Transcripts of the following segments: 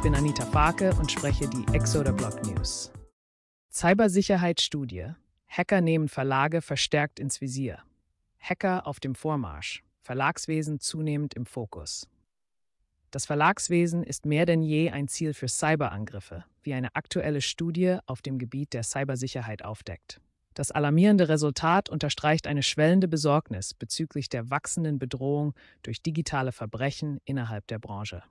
Ich bin Anita Farke und spreche die Exoder Blog News. Cybersicherheitsstudie. Hacker nehmen Verlage verstärkt ins Visier. Hacker auf dem Vormarsch. Verlagswesen zunehmend im Fokus. Das Verlagswesen ist mehr denn je ein Ziel für Cyberangriffe, wie eine aktuelle Studie auf dem Gebiet der Cybersicherheit aufdeckt. Das alarmierende Resultat unterstreicht eine schwellende Besorgnis bezüglich der wachsenden Bedrohung durch digitale Verbrechen innerhalb der Branche.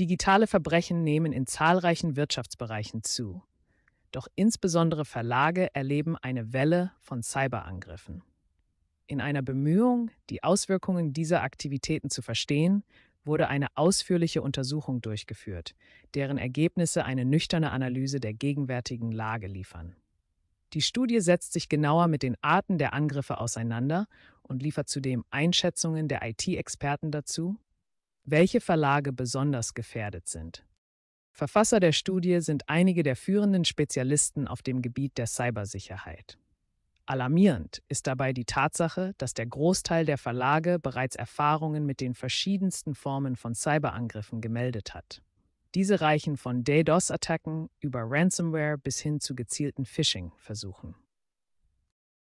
Digitale Verbrechen nehmen in zahlreichen Wirtschaftsbereichen zu. Doch insbesondere Verlage erleben eine Welle von Cyberangriffen. In einer Bemühung, die Auswirkungen dieser Aktivitäten zu verstehen, wurde eine ausführliche Untersuchung durchgeführt, deren Ergebnisse eine nüchterne Analyse der gegenwärtigen Lage liefern. Die Studie setzt sich genauer mit den Arten der Angriffe auseinander und liefert zudem Einschätzungen der IT-Experten dazu, welche Verlage besonders gefährdet sind. Verfasser der Studie sind einige der führenden Spezialisten auf dem Gebiet der Cybersicherheit. Alarmierend ist dabei die Tatsache, dass der Großteil der Verlage bereits Erfahrungen mit den verschiedensten Formen von Cyberangriffen gemeldet hat. Diese reichen von DDoS-Attacken über Ransomware bis hin zu gezielten Phishing-Versuchen.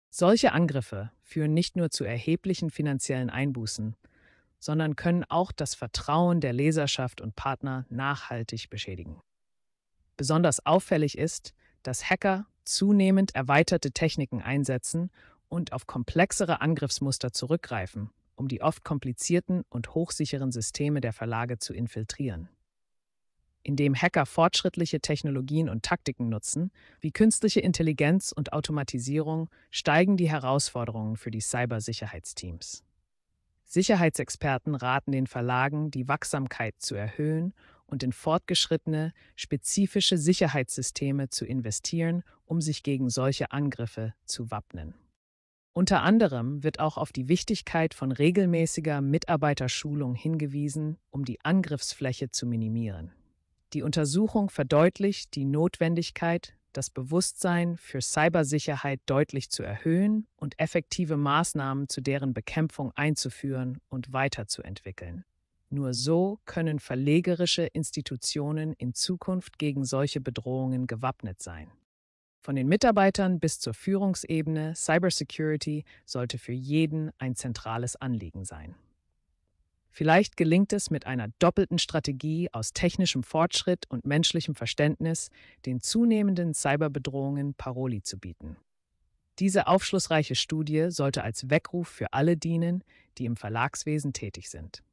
Solche Angriffe führen nicht nur zu erheblichen finanziellen Einbußen, sondern können auch das Vertrauen der Leserschaft und Partner nachhaltig beschädigen. Besonders auffällig ist, dass Hacker zunehmend erweiterte Techniken einsetzen und auf komplexere Angriffsmuster zurückgreifen, um die oft komplizierten und hochsicheren Systeme der Verlage zu infiltrieren. Indem Hacker fortschrittliche Technologien und Taktiken nutzen, wie künstliche Intelligenz und Automatisierung, steigen die Herausforderungen für die Cybersicherheitsteams. Sicherheitsexperten raten den Verlagen, die Wachsamkeit zu erhöhen und in fortgeschrittene, spezifische Sicherheitssysteme zu investieren, um sich gegen solche Angriffe zu wappnen. Unter anderem wird auch auf die Wichtigkeit von regelmäßiger Mitarbeiterschulung hingewiesen, um die Angriffsfläche zu minimieren. Die Untersuchung verdeutlicht die Notwendigkeit, das Bewusstsein für Cybersicherheit deutlich zu erhöhen und effektive Maßnahmen zu deren Bekämpfung einzuführen und weiterzuentwickeln. Nur so können verlegerische Institutionen in Zukunft gegen solche Bedrohungen gewappnet sein. Von den Mitarbeitern bis zur Führungsebene, Cybersecurity sollte für jeden ein zentrales Anliegen sein. Vielleicht gelingt es mit einer doppelten Strategie aus technischem Fortschritt und menschlichem Verständnis, den zunehmenden Cyberbedrohungen Paroli zu bieten. Diese aufschlussreiche Studie sollte als Weckruf für alle dienen, die im Verlagswesen tätig sind.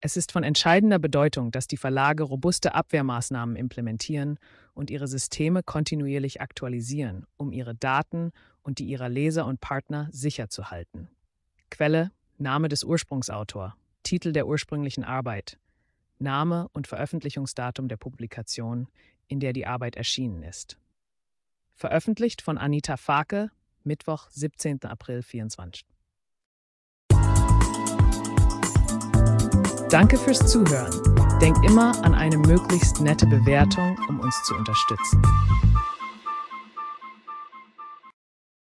Es ist von entscheidender Bedeutung, dass die Verlage robuste Abwehrmaßnahmen implementieren und ihre Systeme kontinuierlich aktualisieren, um ihre Daten und die ihrer Leser und Partner sicher zu halten. Quelle: Name des Ursprungsautors Titel der ursprünglichen Arbeit, Name und Veröffentlichungsdatum der Publikation, in der die Arbeit erschienen ist. Veröffentlicht von Anita Fake, Mittwoch, 17. April 24. Danke fürs Zuhören. Denk immer an eine möglichst nette Bewertung, um uns zu unterstützen.